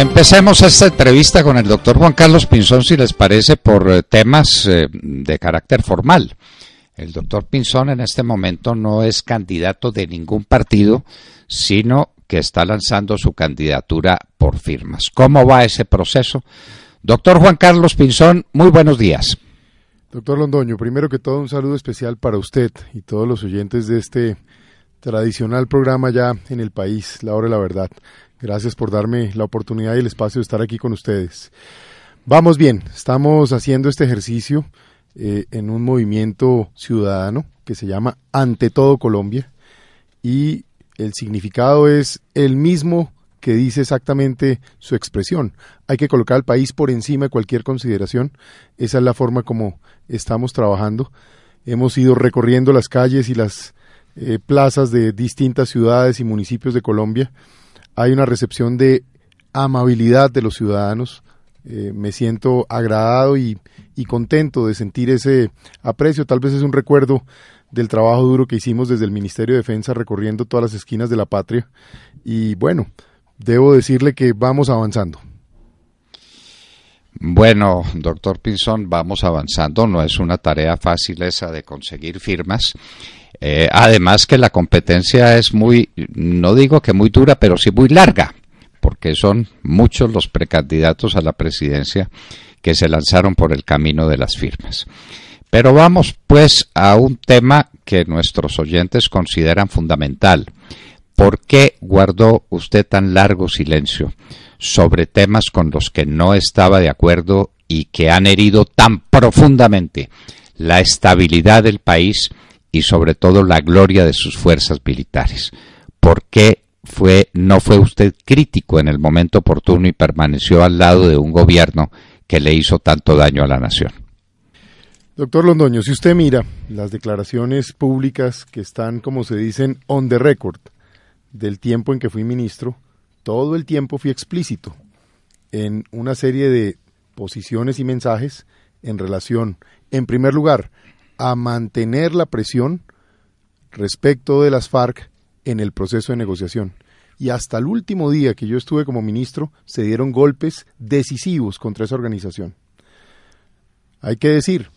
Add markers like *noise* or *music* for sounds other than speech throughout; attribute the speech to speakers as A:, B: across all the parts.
A: Empecemos esta entrevista con el doctor Juan Carlos Pinzón, si les parece, por eh, temas eh, de carácter formal. El doctor Pinzón en este momento no es candidato de ningún partido, sino que está lanzando su candidatura por firmas. ¿Cómo va ese proceso? Doctor Juan Carlos Pinzón, muy buenos días.
B: Doctor Londoño, primero que todo un saludo especial para usted y todos los oyentes de este tradicional programa ya en el país, La Hora de la Verdad. Gracias por darme la oportunidad y el espacio de estar aquí con ustedes. Vamos bien, estamos haciendo este ejercicio eh, en un movimiento ciudadano que se llama Ante todo Colombia y el significado es el mismo que dice exactamente su expresión. Hay que colocar al país por encima de cualquier consideración. Esa es la forma como estamos trabajando. Hemos ido recorriendo las calles y las eh, plazas de distintas ciudades y municipios de Colombia hay una recepción de amabilidad de los ciudadanos. Eh, me siento agradado y, contento de sentir ese aprecio. Tal vez es un recuerdo del trabajo duro que hicimos desde el Ministerio de Defensa recorriendo todas las esquinas de la patria. Y bueno, debo decirle que vamos avanzando.
A: Bueno, doctor Pinzón, vamos avanzando. No es una tarea fácil esa de conseguir firmas. Eh, además que la competencia es muy, no digo que muy dura, pero sí muy larga, porque son muchos los precandidatos a la presidencia que se lanzaron por el camino de las firmas. Pero vamos pues a un tema que nuestros oyentes consideran fundamental. ¿Por qué guardó usted tan largo silencio sobre temas con los que no estaba de acuerdo y que han herido tan profundamente la estabilidad del país y sobre todo la gloria de sus fuerzas militares. ¿Por qué fue, no fue usted crítico en el momento oportuno y permaneció al lado de un gobierno que le hizo tanto daño a la nación?
B: Doctor Londoño, si usted mira las declaraciones públicas que están, como se dicen, on the record del tiempo en que fui ministro, todo el tiempo fui explícito en una serie de posiciones y mensajes en relación, en primer lugar, a mantener la presión respecto de las FARC en el proceso de negociación. Y hasta el último día que yo estuve como ministro, se dieron golpes decisivos contra esa organización. Hay que decir,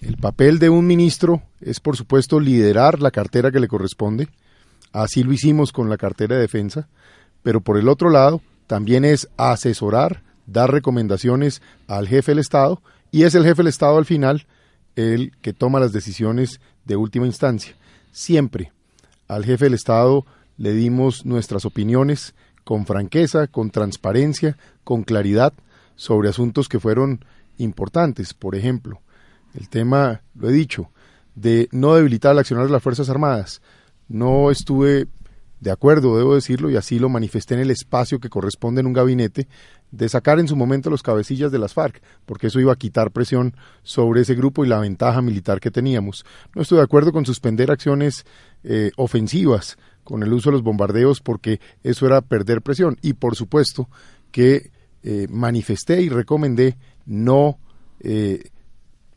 B: el papel de un ministro es, por supuesto, liderar la cartera que le corresponde. Así lo hicimos con la cartera de defensa, pero por el otro lado también es asesorar, dar recomendaciones al jefe del Estado y es el jefe del Estado al final el que toma las decisiones de última instancia. Siempre al jefe del Estado le dimos nuestras opiniones con franqueza, con transparencia, con claridad sobre asuntos que fueron importantes. Por ejemplo, el tema, lo he dicho, de no debilitar al accionario de las Fuerzas Armadas. No estuve de acuerdo, debo decirlo, y así lo manifesté en el espacio que corresponde en un gabinete, de sacar en su momento los cabecillas de las FARC, porque eso iba a quitar presión sobre ese grupo y la ventaja militar que teníamos. No estoy de acuerdo con suspender acciones eh, ofensivas con el uso de los bombardeos, porque eso era perder presión. Y por supuesto que eh, manifesté y recomendé no eh,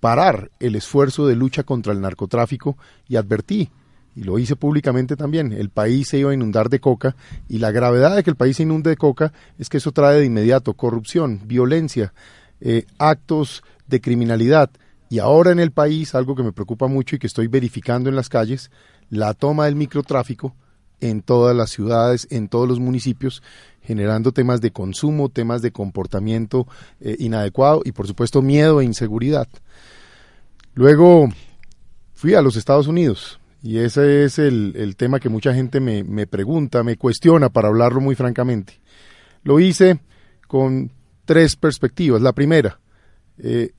B: parar el esfuerzo de lucha contra el narcotráfico y advertí y lo hice públicamente también, el país se iba a inundar de coca y la gravedad de que el país se inunde de coca es que eso trae de inmediato corrupción, violencia, eh, actos de criminalidad. Y ahora en el país, algo que me preocupa mucho y que estoy verificando en las calles, la toma del microtráfico en todas las ciudades, en todos los municipios, generando temas de consumo, temas de comportamiento eh, inadecuado y por supuesto miedo e inseguridad. Luego fui a los Estados Unidos, y ese es el, tema que mucha gente me, pregunta, me cuestiona, para hablarlo muy francamente. Lo hice con tres perspectivas. La primera, eh,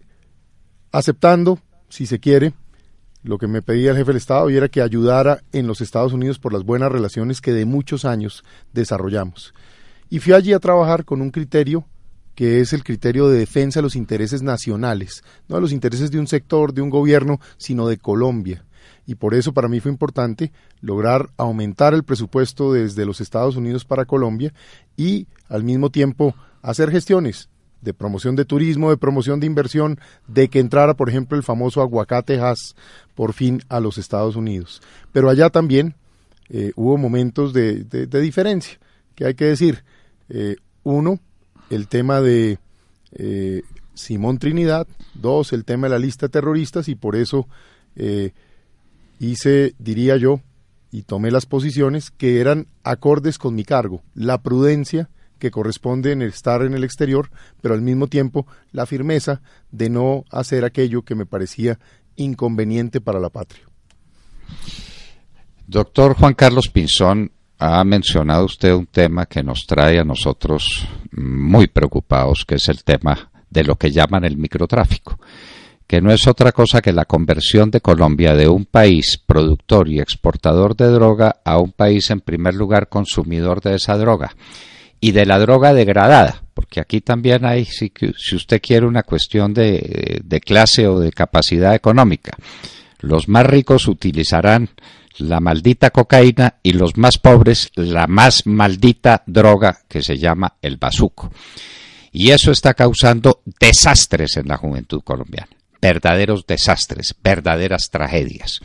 B: aceptando, si se quiere, lo que me pedía el jefe del Estado y era que ayudara en los Estados Unidos por las buenas relaciones que de muchos años desarrollamos. Y fui allí a trabajar con un criterio que es el criterio de defensa de los intereses nacionales, no de los intereses de un sector, de un gobierno, sino de Colombia y por eso para mí fue importante lograr aumentar el presupuesto desde los Estados Unidos para Colombia y al mismo tiempo hacer gestiones de promoción de turismo, de promoción de inversión, de que entrara, por ejemplo, el famoso aguacate Hass por fin a los Estados Unidos. Pero allá también eh, hubo momentos de, diferencia, que hay que decir. Eh, uno, el tema de eh, Simón Trinidad, dos, el tema de la lista de terroristas y por eso hice, diría yo, y tomé las posiciones que eran acordes con mi cargo, la prudencia que corresponde en estar en el exterior, pero al mismo tiempo la firmeza de no hacer aquello que me parecía inconveniente para la patria.
A: Doctor Juan Carlos Pinzón, ha mencionado usted un tema que nos trae a nosotros muy preocupados, que es el tema de lo que llaman el microtráfico que no es otra cosa que la conversión de Colombia de un país productor y exportador de droga a un país en primer lugar consumidor de esa droga y de la droga degradada, porque aquí también hay, si, usted quiere, una cuestión de, de clase o de capacidad económica. Los más ricos utilizarán la maldita cocaína y los más pobres la más maldita droga que se llama el bazuco. Y eso está causando desastres en la juventud colombiana verdaderos desastres, verdaderas tragedias.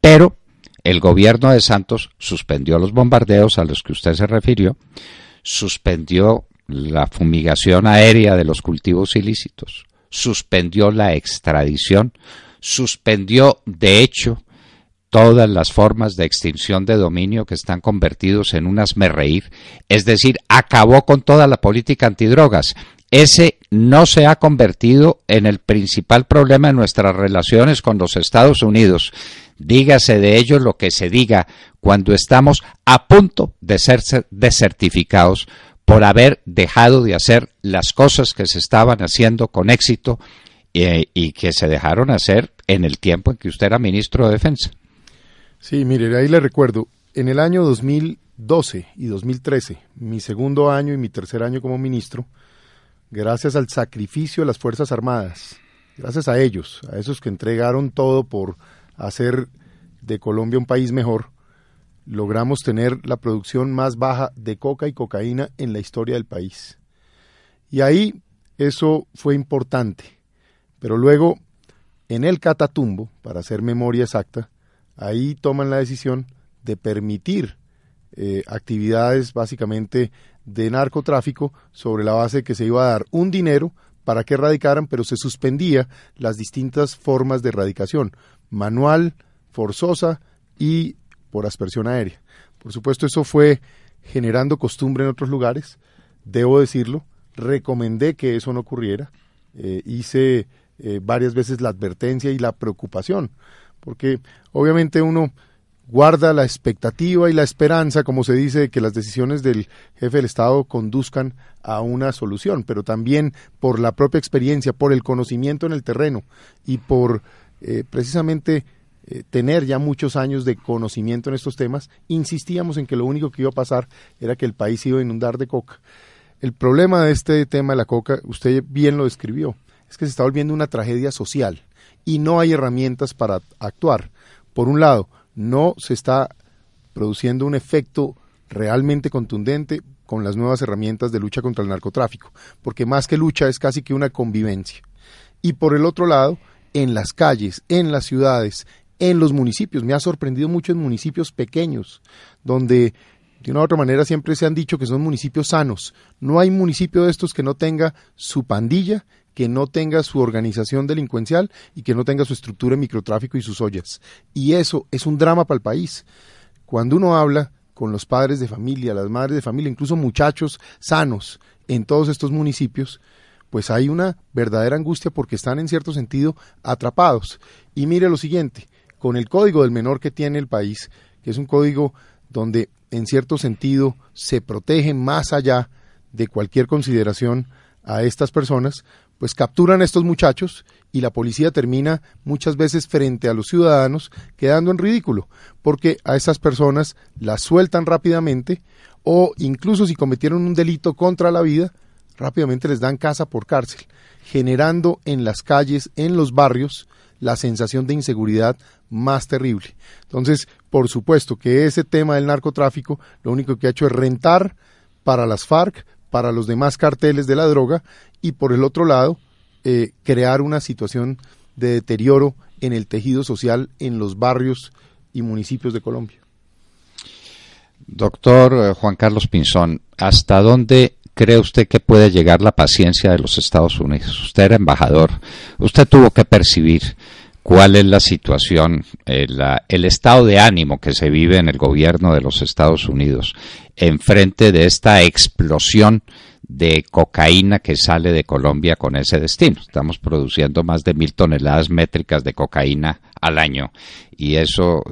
A: Pero el gobierno de Santos suspendió los bombardeos a los que usted se refirió, suspendió la fumigación aérea de los cultivos ilícitos, suspendió la extradición, suspendió, de hecho, todas las formas de extinción de dominio que están convertidos en unas asmerreír, es decir, acabó con toda la política antidrogas ese no se ha convertido en el principal problema de nuestras relaciones con los Estados Unidos. Dígase de ello lo que se diga cuando estamos a punto de ser desertificados por haber dejado de hacer las cosas que se estaban haciendo con éxito eh, y que se dejaron hacer en el tiempo en que usted era ministro de Defensa.
B: Sí, mire, ahí le recuerdo, en el año 2012 y 2013, mi segundo año y mi tercer año como ministro, gracias al sacrificio de las Fuerzas Armadas, gracias a ellos, a esos que entregaron todo por hacer de Colombia un país mejor, logramos tener la producción más baja de coca y cocaína en la historia del país. Y ahí eso fue importante. Pero luego, en el Catatumbo, para hacer memoria exacta, ahí toman la decisión de permitir eh, actividades básicamente de narcotráfico sobre la base de que se iba a dar un dinero para que erradicaran, pero se suspendía las distintas formas de erradicación, manual, forzosa y por aspersión aérea. Por supuesto, eso fue generando costumbre en otros lugares, debo decirlo, recomendé que eso no ocurriera, eh, hice eh, varias veces la advertencia y la preocupación, porque obviamente uno guarda la expectativa y la esperanza, como se dice, de que las decisiones del jefe del Estado conduzcan a una solución, pero también por la propia experiencia, por el conocimiento en el terreno y por eh, precisamente eh, tener ya muchos años de conocimiento en estos temas, insistíamos en que lo único que iba a pasar era que el país iba a inundar de coca. El problema de este tema de la coca, usted bien lo describió, es que se está volviendo una tragedia social y no hay herramientas para actuar. Por un lado, no se está produciendo un efecto realmente contundente con las nuevas herramientas de lucha contra el narcotráfico, porque más que lucha es casi que una convivencia. Y por el otro lado, en las calles, en las ciudades, en los municipios, me ha sorprendido mucho en municipios pequeños, donde de una u otra manera siempre se han dicho que son municipios sanos. No hay municipio de estos que no tenga su pandilla que no tenga su organización delincuencial y que no tenga su estructura de microtráfico y sus ollas. Y eso es un drama para el país. Cuando uno habla con los padres de familia, las madres de familia, incluso muchachos sanos en todos estos municipios, pues hay una verdadera angustia porque están en cierto sentido atrapados. Y mire lo siguiente, con el código del menor que tiene el país, que es un código donde en cierto sentido se protege más allá de cualquier consideración a estas personas, pues capturan a estos muchachos y la policía termina muchas veces frente a los ciudadanos quedando en ridículo, porque a esas personas las sueltan rápidamente o incluso si cometieron un delito contra la vida, rápidamente les dan casa por cárcel, generando en las calles, en los barrios, la sensación de inseguridad más terrible. Entonces, por supuesto que ese tema del narcotráfico lo único que ha hecho es rentar para las FARC, para los demás carteles de la droga y por el otro lado eh, crear una situación de deterioro en el tejido social en los barrios y municipios de Colombia.
A: Doctor eh, Juan Carlos Pinzón, ¿hasta dónde cree usted que puede llegar la paciencia de los Estados Unidos? Usted era embajador, usted tuvo que percibir cuál es la situación, eh, el, estado de ánimo que se vive en el gobierno de los Estados Unidos en frente de esta explosión de cocaína que sale de Colombia con ese destino. Estamos produciendo más de mil toneladas métricas de cocaína al año y eso,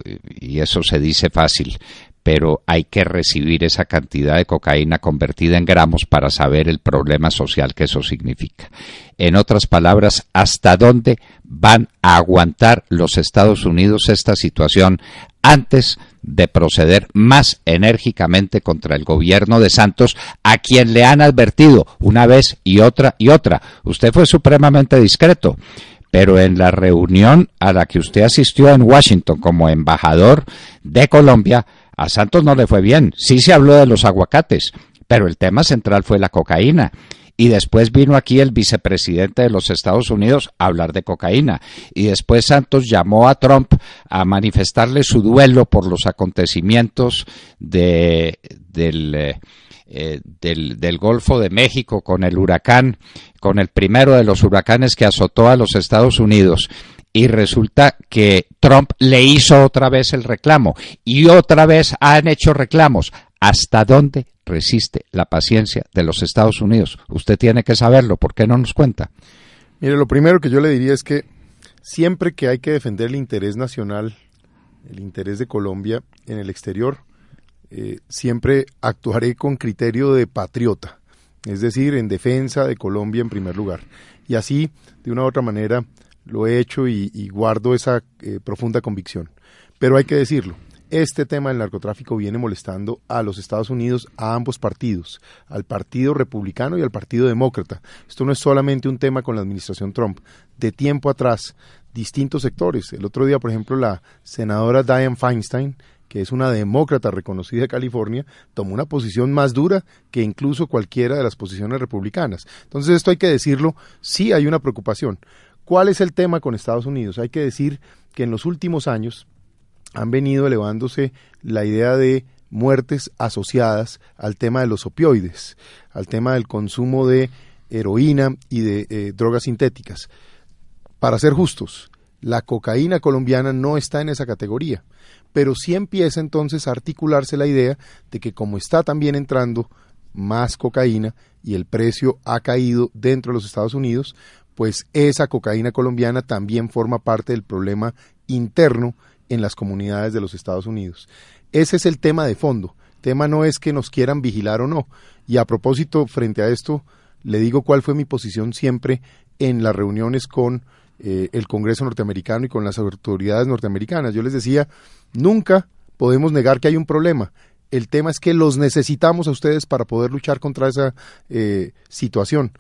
A: y eso se dice fácil, pero hay que recibir esa cantidad de cocaína convertida en gramos para saber el problema social que eso significa. En otras palabras, ¿hasta dónde van a aguantar los Estados Unidos esta situación antes de proceder más enérgicamente contra el gobierno de Santos, a quien le han advertido una vez y otra y otra? Usted fue supremamente discreto pero en la reunión a la que usted asistió en Washington como embajador de Colombia, a Santos no le fue bien. Sí se habló de los aguacates, pero el tema central fue la cocaína. Y después vino aquí el vicepresidente de los Estados Unidos a hablar de cocaína. Y después Santos llamó a Trump a manifestarle su duelo por los acontecimientos eh, eh, del, del Golfo de México con el huracán, con el primero de los huracanes que azotó a los Estados Unidos y resulta que Trump le hizo otra vez el reclamo y otra vez han hecho reclamos. ¿Hasta dónde resiste la paciencia de los Estados Unidos? Usted tiene que saberlo, ¿por qué no nos cuenta?
B: Mire, lo primero que yo le diría es que siempre que hay que defender el interés nacional, el interés de Colombia en el exterior, eh, siempre actuaré con criterio de patriota, es decir, en defensa de Colombia en primer lugar. Y así, de una u otra manera, lo he hecho y, guardo esa eh, profunda convicción. Pero hay que decirlo, este tema del narcotráfico viene molestando a los Estados Unidos, a ambos partidos, al Partido Republicano y al Partido Demócrata. Esto no es solamente un tema con la administración Trump. De tiempo atrás, distintos sectores. El otro día, por ejemplo, la senadora Diane Feinstein, que es una demócrata reconocida de California, tomó una posición más dura que incluso cualquiera de las posiciones republicanas. Entonces, esto hay que decirlo, sí hay una preocupación. ¿Cuál es el tema con Estados Unidos? Hay que decir que en los últimos años han venido elevándose la idea de muertes asociadas al tema de los opioides, al tema del consumo de heroína y de eh, drogas sintéticas. Para ser justos, la cocaína colombiana no está en esa categoría, pero sí empieza entonces a articularse la idea de que como está también entrando más cocaína y el precio ha caído dentro de los Estados Unidos, pues esa cocaína colombiana también forma parte del problema interno en las comunidades de los Estados Unidos. Ese es el tema de fondo. El tema no es que nos quieran vigilar o no. Y a propósito, frente a esto, le digo cuál fue mi posición siempre en las reuniones con eh, el Congreso norteamericano y con las autoridades norteamericanas. Yo les decía, nunca podemos negar que hay un problema. El tema es que los necesitamos a ustedes para poder luchar contra esa eh, situación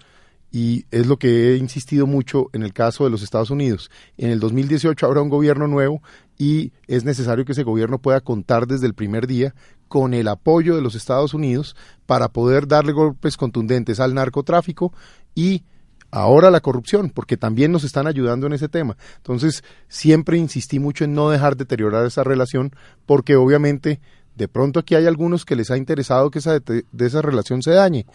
B: y es lo que he insistido mucho en el caso de los Estados Unidos. En el 2018 habrá un gobierno nuevo y es necesario que ese gobierno pueda contar desde el primer día con el apoyo de los Estados Unidos para poder darle golpes contundentes al narcotráfico y ahora la corrupción, porque también nos están ayudando en ese tema. Entonces, siempre insistí mucho en no dejar deteriorar esa relación, porque obviamente de pronto aquí hay algunos que les ha interesado que esa, de esa relación se dañe.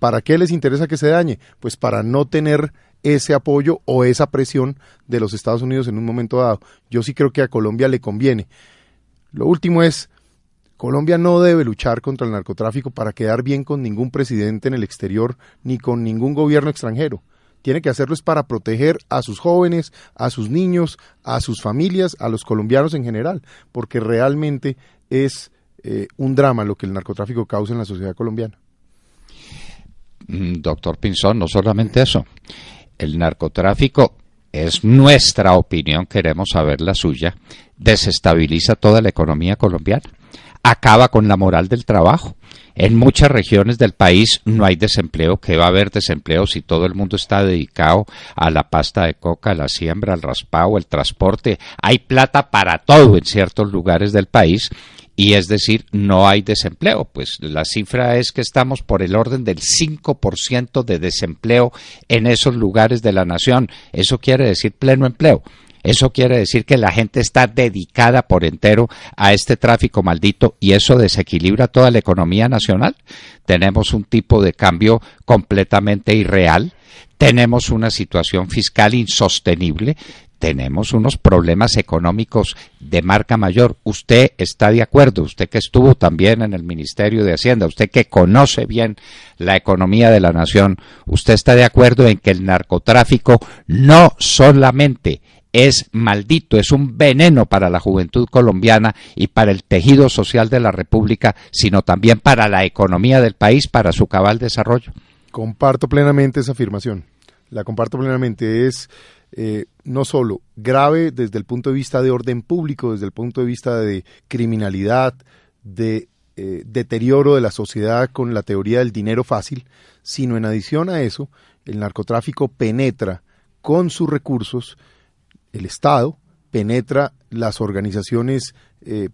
B: ¿Para qué les interesa que se dañe? Pues para no tener ese apoyo o esa presión de los Estados Unidos en un momento dado. Yo sí creo que a Colombia le conviene. Lo último es, Colombia no debe luchar contra el narcotráfico para quedar bien con ningún presidente en el exterior ni con ningún gobierno extranjero. Tiene que hacerlo es para proteger a sus jóvenes, a sus niños, a sus familias, a los colombianos en general, porque realmente es eh, un drama lo que el narcotráfico causa en la sociedad colombiana.
A: Mm, doctor Pinzón, no solamente eso. El narcotráfico es nuestra opinión, queremos saber la suya, desestabiliza toda la economía colombiana acaba con la moral del trabajo. En muchas regiones del país no hay desempleo, ¿Qué va a haber desempleo si todo el mundo está dedicado a la pasta de coca, a la siembra, al raspado, el transporte. Hay plata para todo en ciertos lugares del país y es decir, no hay desempleo. Pues la cifra es que estamos por el orden del 5% de desempleo en esos lugares de la nación. Eso quiere decir pleno empleo. Eso quiere decir que la gente está dedicada por entero a este tráfico maldito y eso desequilibra toda la economía nacional. Tenemos un tipo de cambio completamente irreal, tenemos una situación fiscal insostenible, tenemos unos problemas económicos de marca mayor. Usted está de acuerdo, usted que estuvo también en el Ministerio de Hacienda, usted que conoce bien la economía de la nación, usted está de acuerdo en que el narcotráfico no solamente es maldito, es un veneno para la juventud colombiana y para el tejido social de la República, sino también para la economía del país, para su cabal desarrollo.
B: Comparto plenamente esa afirmación. La comparto plenamente. Es eh, no solo grave desde el punto de vista de orden público, desde el punto de vista de criminalidad, de eh, deterioro de la sociedad con la teoría del dinero fácil, sino en adición a eso, el narcotráfico penetra con sus recursos el Estado penetra las organizaciones eh,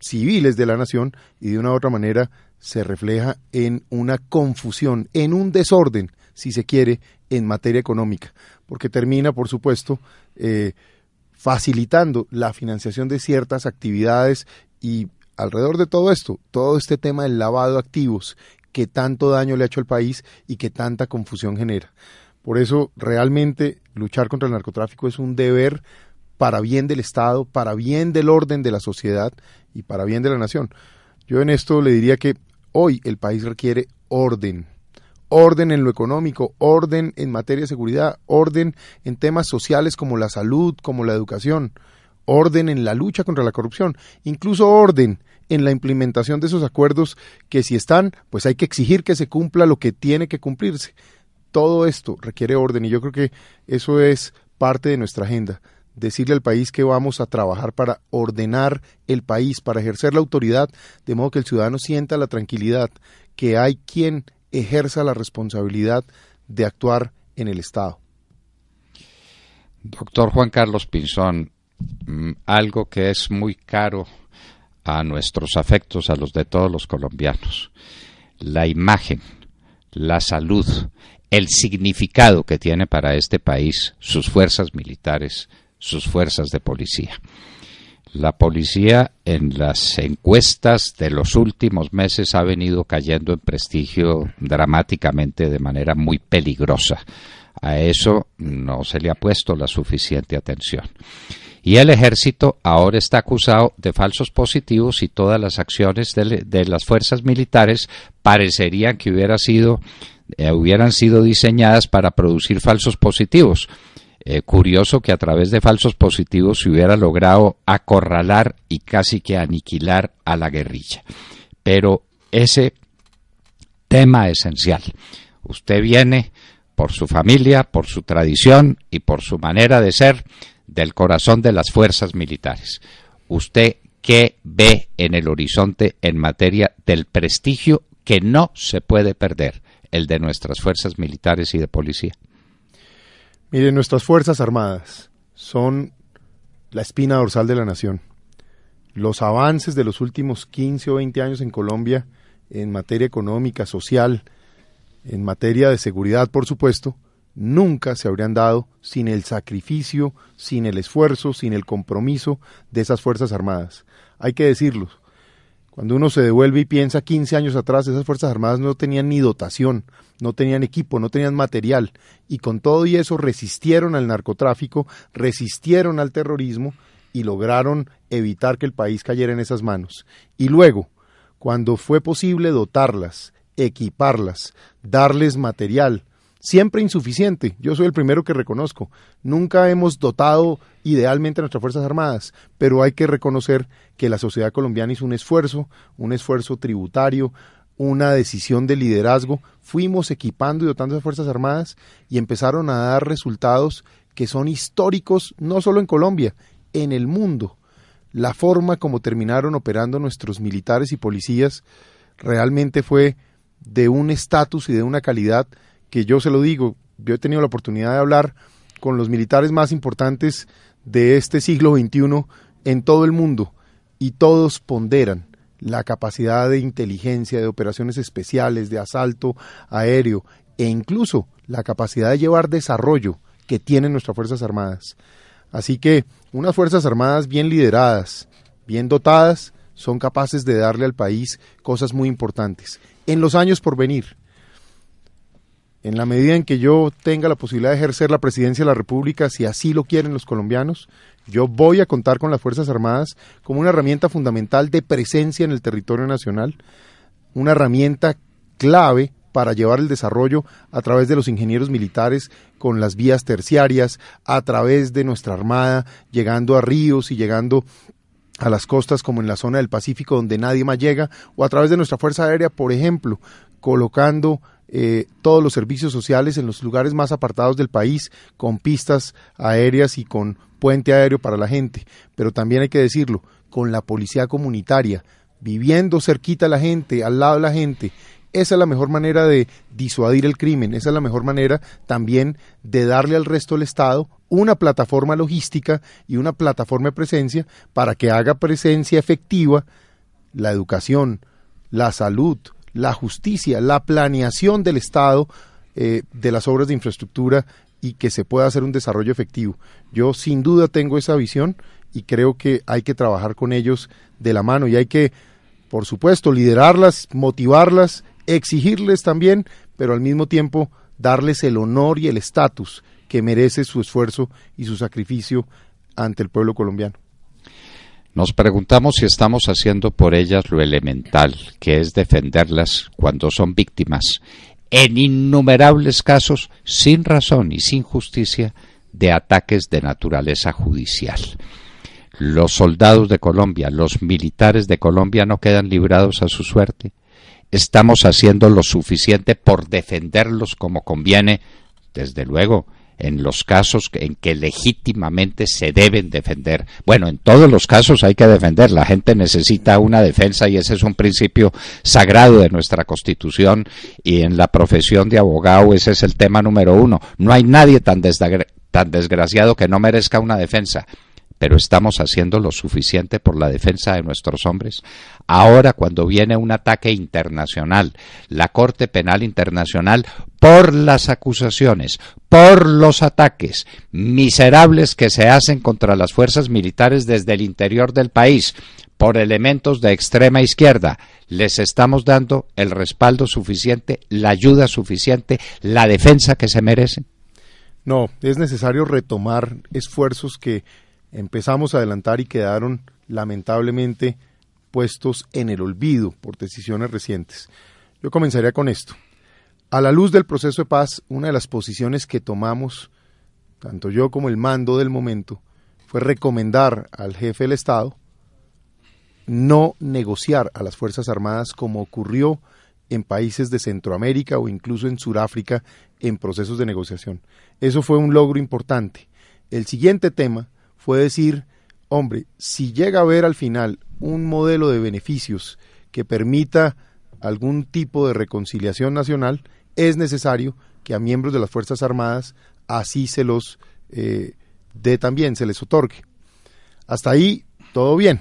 B: civiles de la nación y de una u otra manera se refleja en una confusión, en un desorden, si se quiere, en materia económica, porque termina, por supuesto, eh, facilitando la financiación de ciertas actividades y alrededor de todo esto, todo este tema del lavado de activos que tanto daño le ha hecho al país y que tanta confusión genera. Por eso realmente luchar contra el narcotráfico es un deber para bien del Estado, para bien del orden de la sociedad y para bien de la nación. Yo en esto le diría que hoy el país requiere orden, orden en lo económico, orden en materia de seguridad, orden en temas sociales como la salud, como la educación, orden en la lucha contra la corrupción, incluso orden en la implementación de esos acuerdos que si están, pues hay que exigir que se cumpla lo que tiene que cumplirse todo esto requiere orden y yo creo que eso es parte de nuestra agenda. Decirle al país que vamos a trabajar para ordenar el país, para ejercer la autoridad, de modo que el ciudadano sienta la tranquilidad, que hay quien ejerza la responsabilidad de actuar
A: en el Estado. Doctor Juan Carlos Pinzón, mm, algo que es muy caro a nuestros afectos, a los de todos los colombianos, la imagen, la salud, el significado que tiene para este país sus fuerzas militares, sus fuerzas de policía. La policía en las encuestas de los últimos meses ha venido cayendo en prestigio dramáticamente de manera muy peligrosa. A eso no se le ha puesto la suficiente atención. Y el ejército ahora está acusado de falsos positivos y todas las acciones de, las fuerzas militares parecerían que hubiera sido eh, hubieran sido diseñadas para producir falsos positivos. Eh, curioso que a través de falsos positivos se hubiera logrado acorralar y casi que aniquilar a la guerrilla. Pero ese tema esencial. Usted viene por su familia, por su tradición y por su manera de ser del corazón de las fuerzas militares. ¿Usted qué ve en el horizonte en materia del prestigio que no se puede perder? el de nuestras fuerzas militares y de policía?
B: Miren, nuestras fuerzas armadas son la espina dorsal de la nación. Los avances de los últimos 15 o 20 años en Colombia en materia económica, social, en materia de seguridad, por supuesto, nunca se habrían dado sin el sacrificio, sin el esfuerzo, sin el compromiso de esas Fuerzas Armadas. Hay que decirlo, cuando uno se devuelve y piensa 15 años atrás, esas Fuerzas Armadas no tenían ni dotación, no tenían equipo, no tenían material, y con todo y eso resistieron al narcotráfico, resistieron al terrorismo y lograron evitar que el país cayera en esas manos. Y luego, cuando fue posible dotarlas, equiparlas, darles material, siempre insuficiente. Yo soy el primero que reconozco. Nunca hemos dotado idealmente a nuestras Fuerzas Armadas, pero hay que reconocer que la sociedad colombiana hizo un esfuerzo, un esfuerzo tributario, una decisión de liderazgo. Fuimos equipando y dotando a las Fuerzas Armadas y empezaron a dar resultados que son históricos no solo en Colombia, en el mundo. La forma como terminaron operando nuestros militares y policías realmente fue de un estatus y de una calidad que yo se lo digo, yo he tenido la oportunidad de hablar con los militares más importantes de este siglo XXI en todo el mundo y todos ponderan la capacidad de inteligencia, de operaciones especiales, de asalto aéreo e incluso la capacidad de llevar desarrollo que tienen nuestras Fuerzas Armadas. Así que unas Fuerzas Armadas bien lideradas, bien dotadas, son capaces de darle al país cosas muy importantes en los años por venir en la medida en que yo tenga la posibilidad de ejercer la presidencia de la República, si así lo quieren los colombianos, yo voy a contar con las Fuerzas Armadas como una herramienta fundamental de presencia en el territorio nacional, una herramienta clave para llevar el desarrollo a través de los ingenieros militares con las vías terciarias, a través de nuestra Armada, llegando a ríos y llegando a las costas como en la zona del Pacífico donde nadie más llega, o a través de nuestra Fuerza Aérea, por ejemplo, colocando eh, todos los servicios sociales en los lugares más apartados del país, con pistas aéreas y con puente aéreo para la gente. Pero también hay que decirlo, con la policía comunitaria, viviendo cerquita a la gente, al lado de la gente. Esa es la mejor manera de disuadir el crimen, esa es la mejor manera también de darle al resto del Estado una plataforma logística y una plataforma de presencia para que haga presencia efectiva la educación, la salud, la justicia, la planeación del Estado eh, de las obras de infraestructura y que se pueda hacer un desarrollo efectivo. Yo sin duda tengo esa visión y creo que hay que trabajar con ellos de la mano y hay que, por supuesto, liderarlas, motivarlas, exigirles también, pero al mismo tiempo darles el honor y el estatus que merece su esfuerzo y su sacrificio ante el pueblo colombiano.
A: Nos preguntamos si estamos haciendo por ellas lo elemental, que es defenderlas cuando son víctimas, en innumerables casos, sin razón y sin justicia, de ataques de naturaleza judicial. Los soldados de Colombia, los militares de Colombia no quedan librados a su suerte. Estamos haciendo lo suficiente por defenderlos como conviene, desde luego, en los casos en que legítimamente se deben defender. Bueno, en todos los casos hay que defender. La gente necesita una defensa y ese es un principio sagrado de nuestra Constitución y en la profesión de abogado ese es el tema número uno. No hay nadie tan, tan desgraciado que no merezca una defensa pero estamos haciendo lo suficiente por la defensa de nuestros hombres. Ahora, cuando viene un ataque internacional, la Corte Penal Internacional, por las acusaciones, por los ataques miserables que se hacen contra las fuerzas militares desde el interior del país, por elementos de extrema izquierda, les estamos dando el respaldo suficiente, la ayuda suficiente, la defensa que se merecen.
B: No, es necesario retomar esfuerzos que empezamos a adelantar y quedaron lamentablemente puestos en el olvido por decisiones recientes. Yo comenzaría con esto. A la luz del proceso de paz, una de las posiciones que tomamos, tanto yo como el mando del momento, fue recomendar al jefe del Estado no negociar a las Fuerzas Armadas como ocurrió en países de Centroamérica o incluso en Sudáfrica en procesos de negociación. Eso fue un logro importante. El siguiente tema fue decir, hombre, si llega a haber al final un modelo de beneficios que permita algún tipo de reconciliación nacional, es necesario que a miembros de las Fuerzas Armadas así se los eh, dé también, se les otorgue. Hasta ahí, todo bien.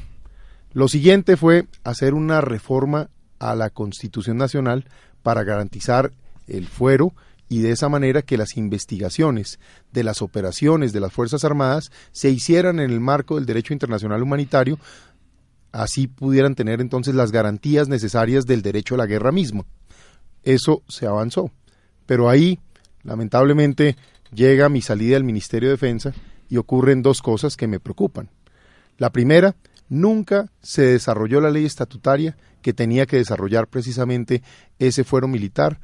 B: Lo siguiente fue hacer una reforma a la Constitución Nacional para garantizar el fuero y de esa manera que las investigaciones de las operaciones de las Fuerzas Armadas se hicieran en el marco del derecho internacional humanitario, así pudieran tener entonces las garantías necesarias del derecho a la guerra mismo. Eso se avanzó. Pero ahí, lamentablemente, llega mi salida del Ministerio de Defensa y ocurren dos cosas que me preocupan. La primera, nunca se desarrolló la ley estatutaria que tenía que desarrollar precisamente ese fuero militar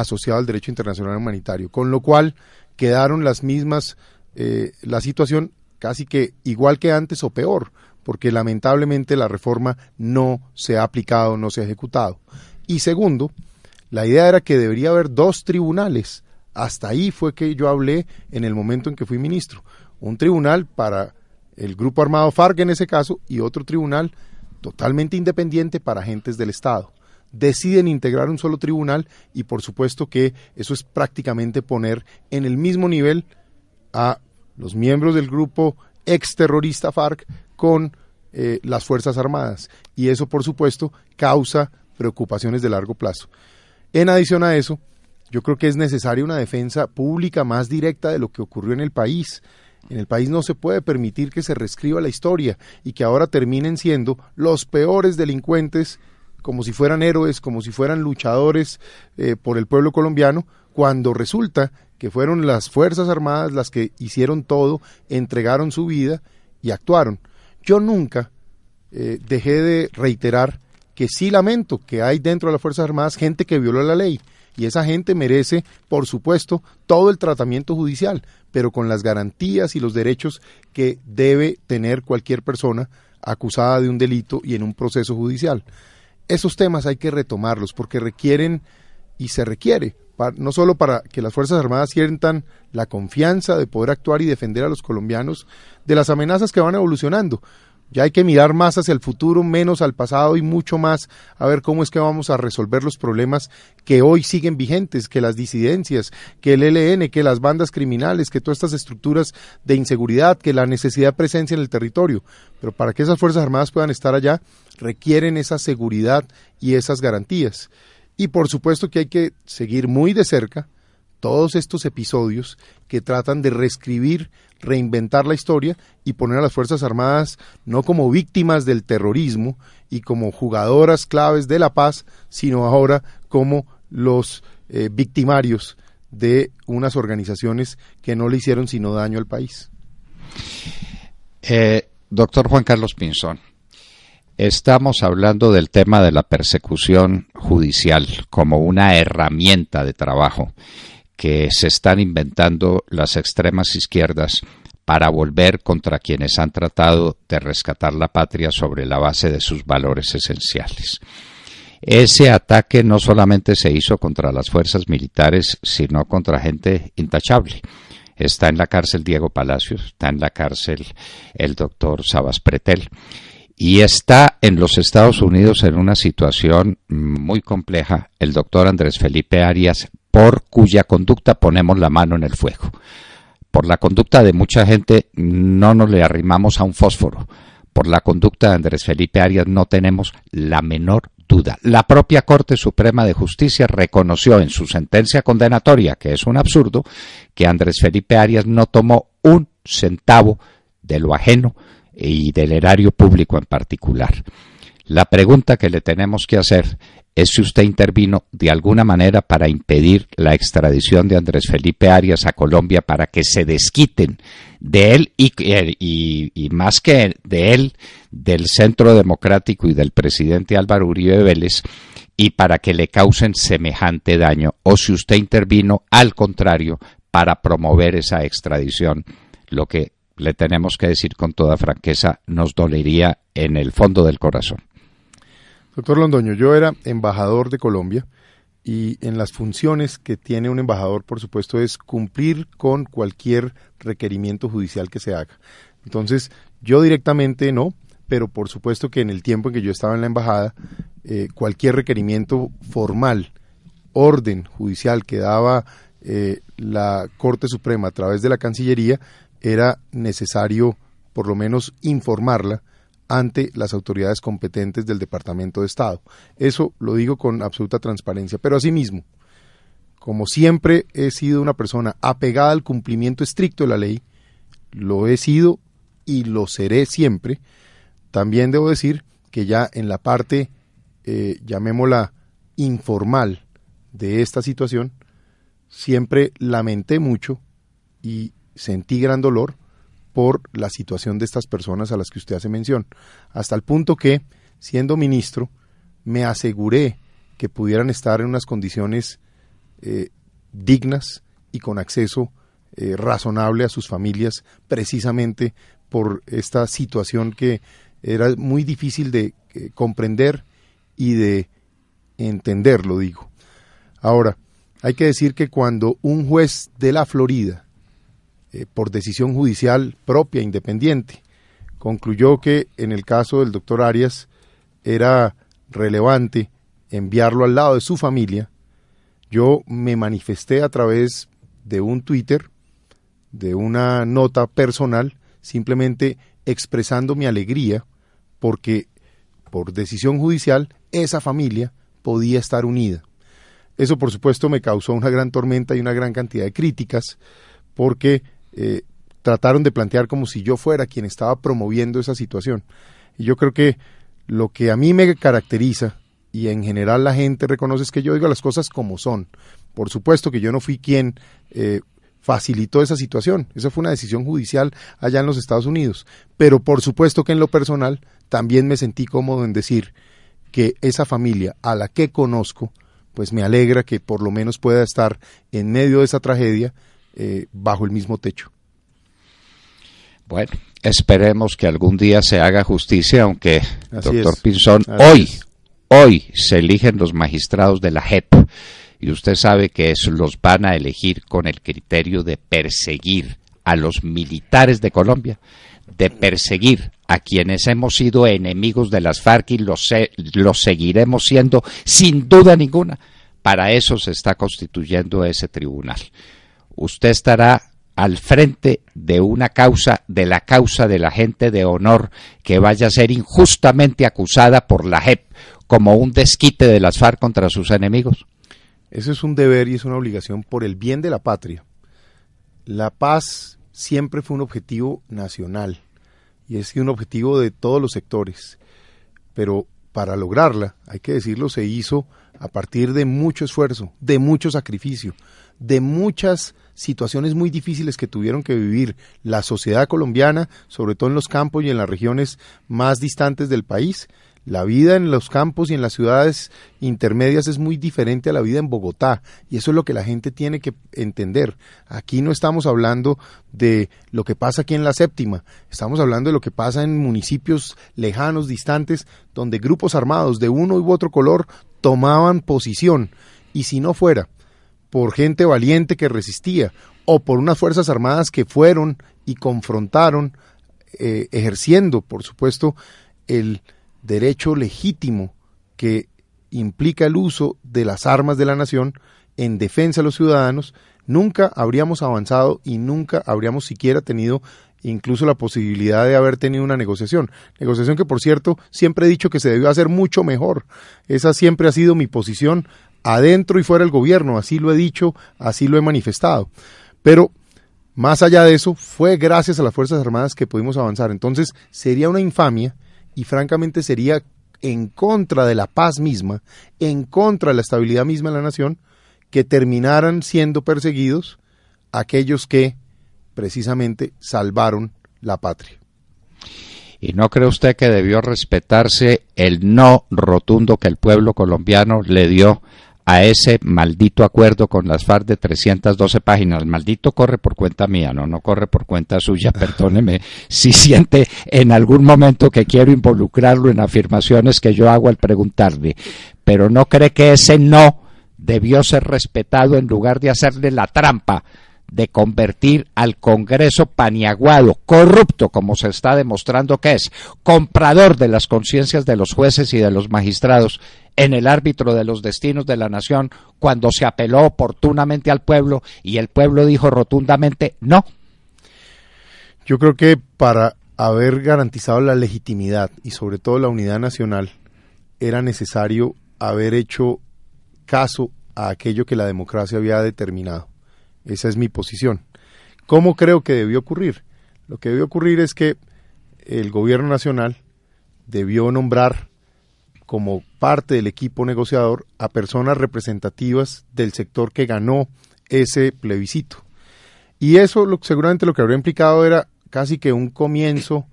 B: asociado al derecho internacional humanitario, con lo cual quedaron las mismas, eh, la situación casi que igual que antes o peor, porque lamentablemente la reforma no se ha aplicado, no se ha ejecutado. Y segundo, la idea era que debería haber dos tribunales. Hasta ahí fue que yo hablé en el momento en que fui ministro. Un tribunal para el grupo armado FARC en ese caso y otro tribunal totalmente independiente para agentes del Estado deciden integrar un solo tribunal y por supuesto que eso es prácticamente poner en el mismo nivel a los miembros del grupo exterrorista FARC con eh, las Fuerzas Armadas y eso por supuesto causa preocupaciones de largo plazo. En adición a eso, yo creo que es necesaria una defensa pública más directa de lo que ocurrió en el país. En el país no se puede permitir que se reescriba la historia y que ahora terminen siendo los peores delincuentes como si fueran héroes, como si fueran luchadores eh, por el pueblo colombiano, cuando resulta que fueron las Fuerzas Armadas las que hicieron todo, entregaron su vida y actuaron. Yo nunca eh, dejé de reiterar que sí lamento que hay dentro de las Fuerzas Armadas gente que violó la ley y esa gente merece, por supuesto, todo el tratamiento judicial, pero con las garantías y los derechos que debe tener cualquier persona acusada de un delito y en un proceso judicial esos temas hay que retomarlos porque requieren y se requiere, no solo para que las Fuerzas Armadas sientan la confianza de poder actuar y defender a los colombianos de las amenazas que van evolucionando, ya hay que mirar más hacia el futuro, menos al pasado y mucho más a ver cómo es que vamos a resolver los problemas que hoy siguen vigentes, que las disidencias, que el LN, que las bandas criminales, que todas estas estructuras de inseguridad, que la necesidad de presencia en el territorio. Pero para que esas Fuerzas Armadas puedan estar allá, requieren esa seguridad y esas garantías. Y por supuesto que hay que seguir muy de cerca todos estos episodios que tratan de reescribir, reinventar la historia y poner a las Fuerzas Armadas no como víctimas del terrorismo y como jugadoras claves de la paz, sino ahora como los eh, victimarios de unas organizaciones que no le hicieron sino daño al país.
A: Eh, doctor Juan Carlos Pinzón, estamos hablando del tema de la persecución judicial como una herramienta de trabajo que se están inventando las extremas izquierdas para volver contra quienes han tratado de rescatar la patria sobre la base de sus valores esenciales. Ese ataque no solamente se hizo contra las fuerzas militares, sino contra gente intachable. Está en la cárcel Diego Palacios, está en la cárcel el doctor Sabas Pretel y está en los Estados Unidos en una situación muy compleja el doctor Andrés Felipe Arias por cuya conducta ponemos la mano en el fuego. Por la conducta de mucha gente no nos le arrimamos a un fósforo. Por la conducta de Andrés Felipe Arias no tenemos la menor duda. La propia Corte Suprema de Justicia reconoció en su sentencia condenatoria, que es un absurdo, que Andrés Felipe Arias no tomó un centavo de lo ajeno y del erario público en particular. La pregunta que le tenemos que hacer es si usted intervino de alguna manera para impedir la extradición de Andrés Felipe Arias a Colombia para que se desquiten de él y, más que de él, del Centro Democrático y del presidente Álvaro Uribe Vélez y para que le causen semejante daño o si usted intervino al contrario para promover esa extradición, lo que le tenemos que decir con toda franqueza nos dolería en el fondo del corazón.
B: Doctor Londoño, yo era embajador de Colombia y en las funciones que tiene un embajador, por supuesto, es cumplir con cualquier requerimiento judicial que se haga. Entonces, yo directamente no, pero por supuesto que en el tiempo en que yo estaba en la embajada, eh, cualquier requerimiento formal, orden judicial que daba eh, la Corte Suprema a través de la Cancillería, era necesario por lo menos informarla ante las autoridades competentes del Departamento de Estado. Eso lo digo con absoluta transparencia, pero asimismo, como siempre he sido una persona apegada al cumplimiento estricto de la ley, lo he sido y lo seré siempre, también debo decir que ya en la parte, eh, llamémosla informal, de esta situación, siempre lamenté mucho y sentí gran dolor por la situación de estas personas a las que usted hace mención, hasta el punto que, siendo ministro, me aseguré que pudieran estar en unas condiciones eh, dignas y con acceso eh, razonable a sus familias, precisamente por esta situación que era muy difícil de eh, comprender y de entender, lo digo. Ahora, hay que decir que cuando un juez de la Florida eh, por decisión judicial propia, independiente. Concluyó que en el caso del doctor Arias era relevante enviarlo al lado de su familia. Yo me manifesté a través de un Twitter, de una nota personal, simplemente expresando mi alegría porque por decisión judicial esa familia podía estar unida. Eso por supuesto me causó una gran tormenta y una gran cantidad de críticas porque eh, trataron de plantear como si yo fuera quien estaba promoviendo esa situación. Y yo creo que lo que a mí me caracteriza y en general la gente reconoce es que yo digo las cosas como son. Por supuesto que yo no fui quien eh, facilitó esa situación. Esa fue una decisión judicial allá en los Estados Unidos. Pero por supuesto que en lo personal también me sentí cómodo en decir que esa familia a la que conozco, pues me alegra que por lo menos pueda estar en medio de esa tragedia eh, bajo el mismo techo.
A: Bueno, esperemos que algún día se haga justicia, aunque, doctor Pinzón, hoy, hoy se eligen los magistrados de la JEP y usted sabe que los van a elegir con el criterio de perseguir a los militares de Colombia, de perseguir a quienes hemos sido enemigos de las FARC y los, los seguiremos siendo sin duda ninguna. Para eso se está constituyendo ese tribunal usted estará al frente de una causa, de la causa de la gente de honor que vaya a ser injustamente acusada por la JEP como un desquite de las FARC contra sus enemigos?
B: Eso es un deber y es una obligación por el bien de la patria. La paz siempre fue un objetivo nacional y es un objetivo de todos los sectores, pero para lograrla, hay que decirlo, se hizo a partir de mucho esfuerzo, de mucho sacrificio, de muchas situaciones muy difíciles que tuvieron que vivir la sociedad colombiana, sobre todo en los campos y en las regiones más distantes del país. La vida en los campos y en las ciudades intermedias es muy diferente a la vida en Bogotá y eso es lo que la gente tiene que entender. Aquí no estamos hablando de lo que pasa aquí en la séptima, estamos hablando de lo que pasa en municipios lejanos, distantes, donde grupos armados de uno u otro color tomaban posición y si no fuera por gente valiente que resistía o por unas Fuerzas Armadas que fueron y confrontaron, eh, ejerciendo, por supuesto, el derecho legítimo que implica el uso de las armas de la nación en defensa de los ciudadanos, nunca habríamos avanzado y nunca habríamos siquiera tenido incluso la posibilidad de haber tenido una negociación. Negociación que, por cierto, siempre he dicho que se debió hacer mucho mejor. Esa siempre ha sido mi posición adentro y fuera del gobierno, así lo he dicho, así lo he manifestado. Pero más allá de eso, fue gracias a las Fuerzas Armadas que pudimos avanzar. Entonces sería una infamia y francamente sería en contra de la paz misma, en contra de la estabilidad misma de la nación, que terminaran siendo perseguidos aquellos que precisamente salvaron la patria.
A: ¿Y no cree usted que debió respetarse el no rotundo que el pueblo colombiano le dio a ese maldito acuerdo con las FARC de 312 páginas. Maldito corre por cuenta mía, no, no corre por cuenta suya, *laughs* perdóneme. Si siente en algún momento que quiero involucrarlo en afirmaciones que yo hago al preguntarle, pero no cree que ese no debió ser respetado en lugar de hacerle la trampa de convertir al Congreso paniaguado, corrupto, como se está demostrando que es, comprador de las conciencias de los jueces y de los magistrados en el árbitro de los destinos de la nación cuando se apeló oportunamente al pueblo y el pueblo dijo rotundamente no. Yo creo que para haber garantizado la
B: legitimidad y sobre todo la unidad nacional era necesario haber hecho caso a aquello que la democracia había determinado. Esa es mi posición. ¿Cómo creo que debió ocurrir? Lo que debió ocurrir es que el gobierno nacional debió nombrar como parte del equipo negociador a personas representativas del sector que ganó ese plebiscito. Y eso lo, seguramente lo que habría implicado era casi que un comienzo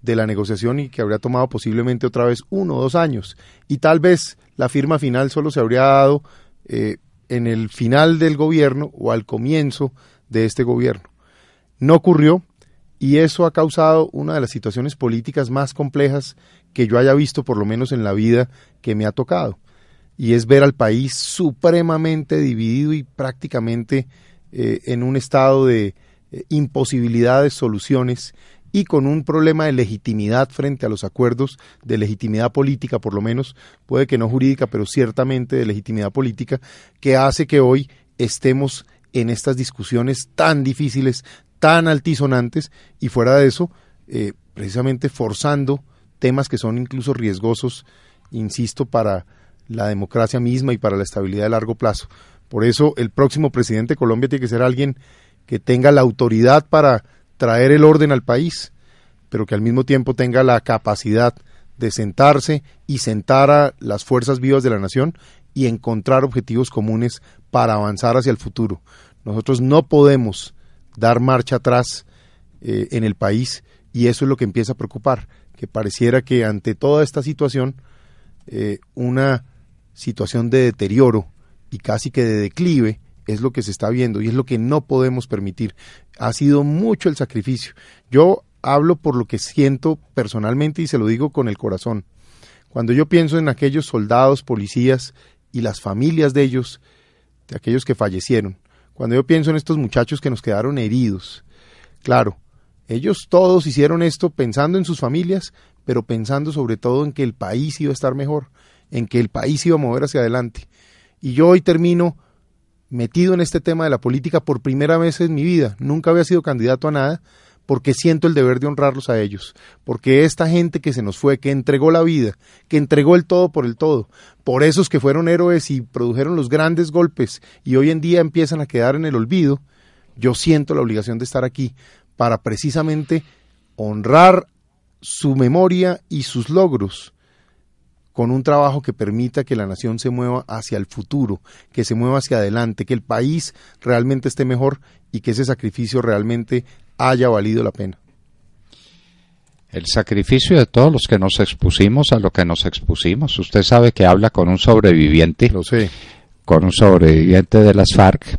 B: de la negociación y que habría tomado posiblemente otra vez uno o dos años. Y tal vez la firma final solo se habría dado eh, en el final del gobierno o al comienzo de este gobierno. No ocurrió y eso ha causado una de las situaciones políticas más complejas que yo haya visto, por lo menos en la vida que me ha tocado. Y es ver al país supremamente dividido y prácticamente eh, en un estado de eh, imposibilidad de soluciones y con un problema de legitimidad frente a los acuerdos, de legitimidad política por lo menos, puede que no jurídica, pero ciertamente de legitimidad política, que hace que hoy estemos en estas discusiones tan difíciles, tan altisonantes, y fuera de eso, eh, precisamente forzando temas que son incluso riesgosos, insisto, para la democracia misma y para la estabilidad a largo plazo. Por eso el próximo presidente de Colombia tiene que ser alguien que tenga la autoridad para traer el orden al país, pero que al mismo tiempo tenga la capacidad de sentarse y sentar a las fuerzas vivas de la nación y encontrar objetivos comunes para avanzar hacia el futuro. Nosotros no podemos dar marcha atrás eh, en el país y eso es lo que empieza a preocupar que pareciera que ante toda esta situación, eh, una situación de deterioro y casi que de declive es lo que se está viendo y es lo que no podemos permitir. Ha sido mucho el sacrificio. Yo hablo por lo que siento personalmente y se lo digo con el corazón. Cuando yo pienso en aquellos soldados, policías y las familias de ellos, de aquellos que fallecieron, cuando yo pienso en estos muchachos que nos quedaron heridos, claro, ellos todos hicieron esto pensando en sus familias, pero pensando sobre todo en que el país iba a estar mejor, en que el país iba a mover hacia adelante. Y yo hoy termino metido en este tema de la política por primera vez en mi vida. Nunca había sido candidato a nada porque siento el deber de honrarlos a ellos, porque esta gente que se nos fue, que entregó la vida, que entregó el todo por el todo, por esos que fueron héroes y produjeron los grandes golpes y hoy en día empiezan a quedar en el olvido, yo siento la obligación de estar aquí para precisamente honrar su memoria y sus logros con un trabajo que permita que la nación se mueva hacia el futuro, que se mueva hacia adelante, que el país realmente esté mejor y que ese sacrificio realmente haya valido la pena.
A: El sacrificio de todos los que nos expusimos a lo que nos expusimos. Usted sabe que habla con un sobreviviente. Lo sé. Con un sobreviviente de las FARC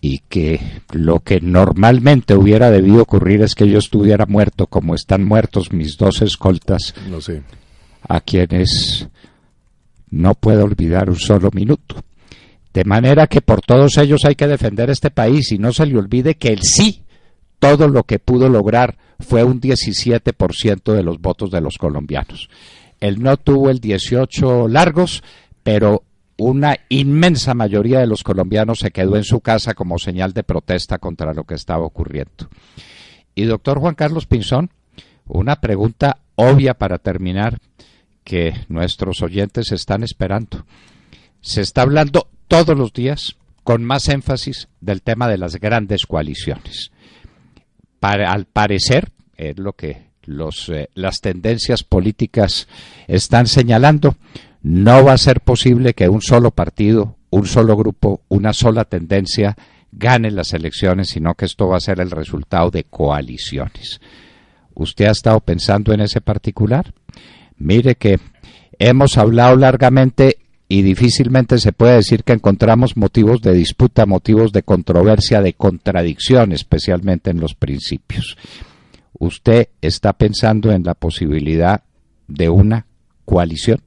A: y que lo que normalmente hubiera debido ocurrir es que yo estuviera muerto, como están muertos mis dos escoltas, no sé. a quienes no puedo olvidar un solo minuto. De manera que por todos ellos hay que defender este país y no se le olvide que el sí, todo lo que pudo lograr fue un 17% de los votos de los colombianos. Él no tuvo el 18 largos, pero una inmensa mayoría de los colombianos se quedó en su casa como señal de protesta contra lo que estaba ocurriendo. Y doctor Juan Carlos Pinzón, una pregunta obvia para terminar que nuestros oyentes están esperando. Se está hablando todos los días con más énfasis del tema de las grandes coaliciones. al parecer, es lo que los, eh, las tendencias políticas están señalando, no va a ser posible que un solo partido, un solo grupo, una sola tendencia gane las elecciones, sino que esto va a ser el resultado de coaliciones. ¿Usted ha estado pensando en ese particular? Mire que hemos hablado largamente y difícilmente se puede decir que encontramos motivos de disputa, motivos de controversia, de contradicción, especialmente en los principios. ¿Usted está pensando en la posibilidad de una coalición?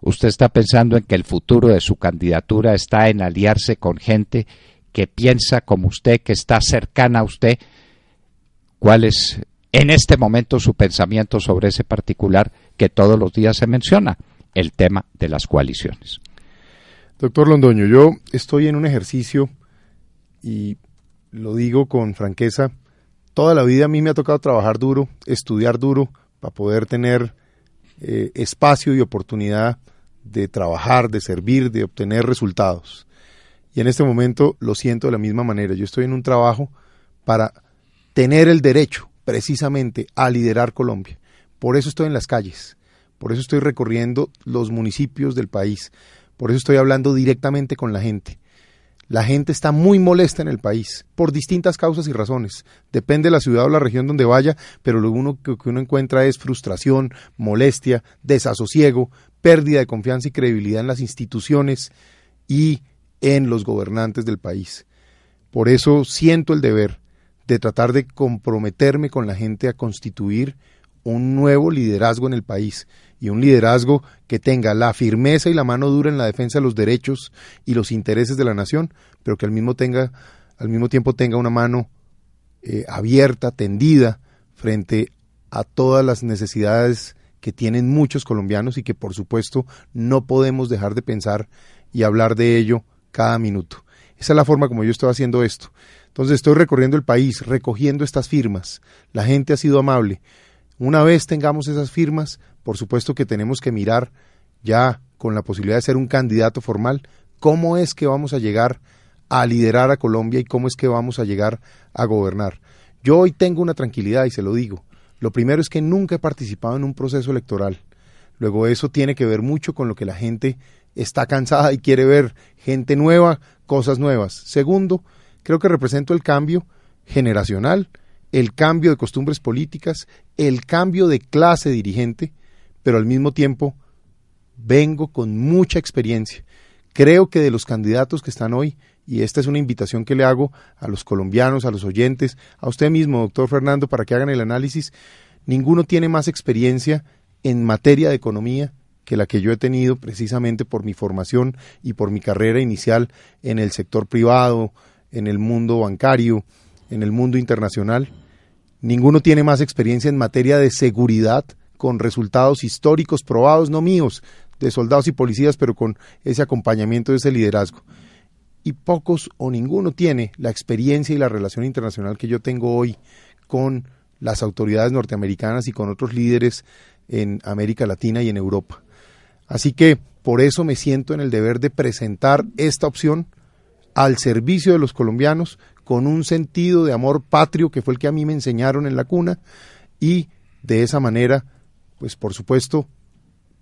A: usted está pensando en que el futuro de su candidatura está en aliarse con gente que piensa como usted, que está cercana a usted. ¿Cuál es en este momento su pensamiento sobre ese particular que todos los días se menciona? El tema de las coaliciones.
B: Doctor Londoño, yo estoy en un ejercicio y lo digo con franqueza, toda la vida a mí me ha tocado trabajar duro, estudiar duro para poder tener eh, espacio y oportunidad de trabajar, de servir, de obtener resultados. Y en este momento lo siento de la misma manera. Yo estoy en un trabajo para tener el derecho precisamente a liderar Colombia. Por eso estoy en las calles, por eso estoy recorriendo los municipios del país, por eso estoy hablando directamente con la gente, la gente está muy molesta en el país por distintas causas y razones. Depende de la ciudad o la región donde vaya, pero lo único que uno encuentra es frustración, molestia, desasosiego, pérdida de confianza y credibilidad en las instituciones y en los gobernantes del país. Por eso siento el deber de tratar de comprometerme con la gente a constituir un nuevo liderazgo en el país y un liderazgo que tenga la firmeza y la mano dura en la defensa de los derechos y los intereses de la nación, pero que al mismo, tenga, al mismo tiempo tenga una mano eh, abierta, tendida, frente a todas las necesidades que tienen muchos colombianos y que por supuesto no podemos dejar de pensar y hablar de ello cada minuto. Esa es la forma como yo estoy haciendo esto. Entonces estoy recorriendo el país, recogiendo estas firmas. La gente ha sido amable. Una vez tengamos esas firmas, por supuesto que tenemos que mirar ya con la posibilidad de ser un candidato formal, cómo es que vamos a llegar a liderar a Colombia y cómo es que vamos a llegar a gobernar. Yo hoy tengo una tranquilidad y se lo digo. Lo primero es que nunca he participado en un proceso electoral. Luego eso tiene que ver mucho con lo que la gente está cansada y quiere ver, gente nueva, cosas nuevas. Segundo, creo que represento el cambio generacional el cambio de costumbres políticas, el cambio de clase dirigente, pero al mismo tiempo vengo con mucha experiencia. Creo que de los candidatos que están hoy, y esta es una invitación que le hago a los colombianos, a los oyentes, a usted mismo, doctor Fernando, para que hagan el análisis, ninguno tiene más experiencia en materia de economía que la que yo he tenido precisamente por mi formación y por mi carrera inicial en el sector privado, en el mundo bancario, en el mundo internacional. Ninguno tiene más experiencia en materia de seguridad, con resultados históricos probados, no míos, de soldados y policías, pero con ese acompañamiento, ese liderazgo. Y pocos o ninguno tiene la experiencia y la relación internacional que yo tengo hoy con las autoridades norteamericanas y con otros líderes en América Latina y en Europa. Así que por eso me siento en el deber de presentar esta opción al servicio de los colombianos con un sentido de amor patrio que fue el que a mí me enseñaron en la cuna y de esa manera, pues por supuesto,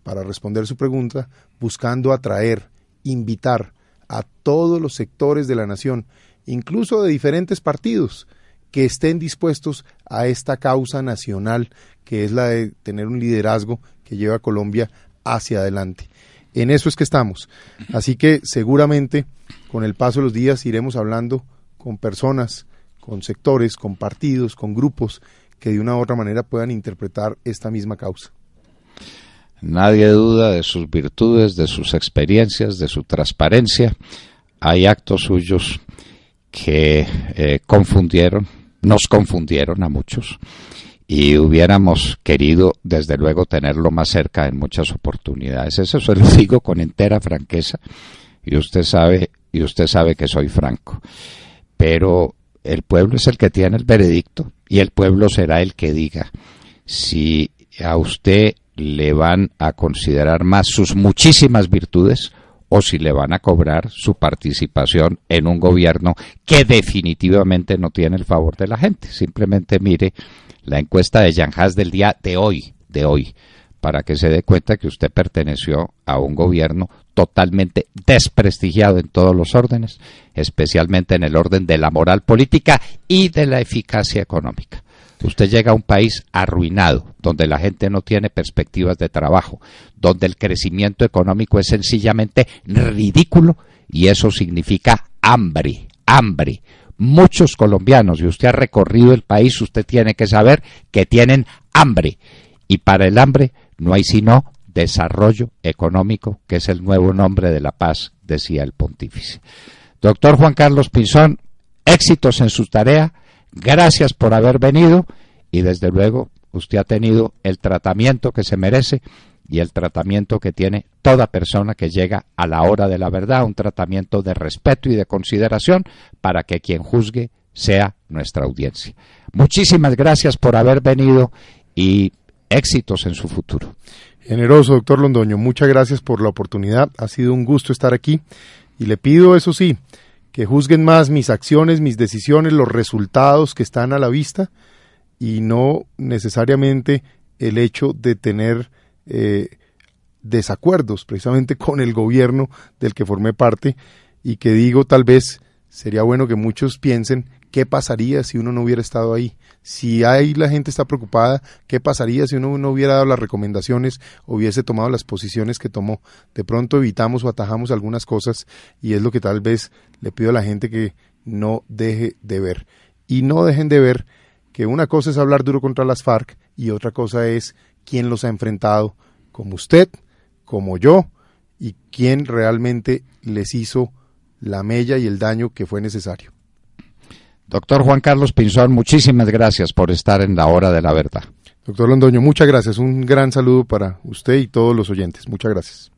B: para responder su pregunta, buscando atraer, invitar a todos los sectores de la nación, incluso de diferentes partidos, que estén dispuestos a esta causa nacional, que es la de tener un liderazgo que lleva a Colombia hacia adelante. En eso es que estamos. Así que seguramente con el paso de los días iremos hablando con personas, con sectores, con partidos, con grupos que de una u otra manera puedan interpretar esta misma causa.
A: Nadie duda de sus virtudes, de sus experiencias, de su transparencia. Hay actos suyos que eh, confundieron, nos confundieron a muchos y hubiéramos querido desde luego tenerlo más cerca en muchas oportunidades. Eso se lo digo con entera franqueza y usted sabe y usted sabe que soy franco pero el pueblo es el que tiene el veredicto y el pueblo será el que diga si a usted le van a considerar más sus muchísimas virtudes o si le van a cobrar su participación en un gobierno que definitivamente no tiene el favor de la gente. Simplemente mire la encuesta de Haas del día de hoy, de hoy, para que se dé cuenta que usted perteneció a un gobierno totalmente desprestigiado en todos los órdenes, especialmente en el orden de la moral política y de la eficacia económica. Usted llega a un país arruinado, donde la gente no tiene perspectivas de trabajo, donde el crecimiento económico es sencillamente ridículo y eso significa hambre, hambre. Muchos colombianos, y usted ha recorrido el país, usted tiene que saber que tienen hambre. Y para el hambre no hay sino desarrollo económico, que es el nuevo nombre de la paz, decía el pontífice. Doctor Juan Carlos Pinzón, éxitos en su tarea, gracias por haber venido y desde luego usted ha tenido el tratamiento que se merece y el tratamiento que tiene toda persona que llega a la hora de la verdad, un tratamiento de respeto y de consideración para que quien juzgue sea nuestra audiencia. Muchísimas gracias por haber venido y éxitos en su futuro.
B: Generoso, doctor Londoño, muchas gracias por la oportunidad. Ha sido un gusto estar aquí y le pido, eso sí, que juzguen más mis acciones, mis decisiones, los resultados que están a la vista y no necesariamente el hecho de tener eh, desacuerdos precisamente *laughs* con el gobierno del que formé parte y que digo tal vez sería bueno que muchos piensen ¿Qué pasaría si uno no hubiera estado ahí? Si ahí la gente está preocupada, ¿qué pasaría si uno no hubiera dado las recomendaciones, hubiese tomado las posiciones que tomó? De pronto evitamos o atajamos algunas cosas y es lo que tal vez le pido a la gente que no deje de ver. Y no dejen de ver que una cosa es hablar duro contra las FARC y otra cosa es quién los ha enfrentado, como usted, como yo, y quién realmente les hizo la mella y el daño que fue necesario.
A: Doctor Juan Carlos Pinzón, muchísimas gracias por estar en la hora de la verdad. Doctor Londoño, muchas gracias. Un
B: gran saludo para usted y todos los oyentes. Muchas gracias.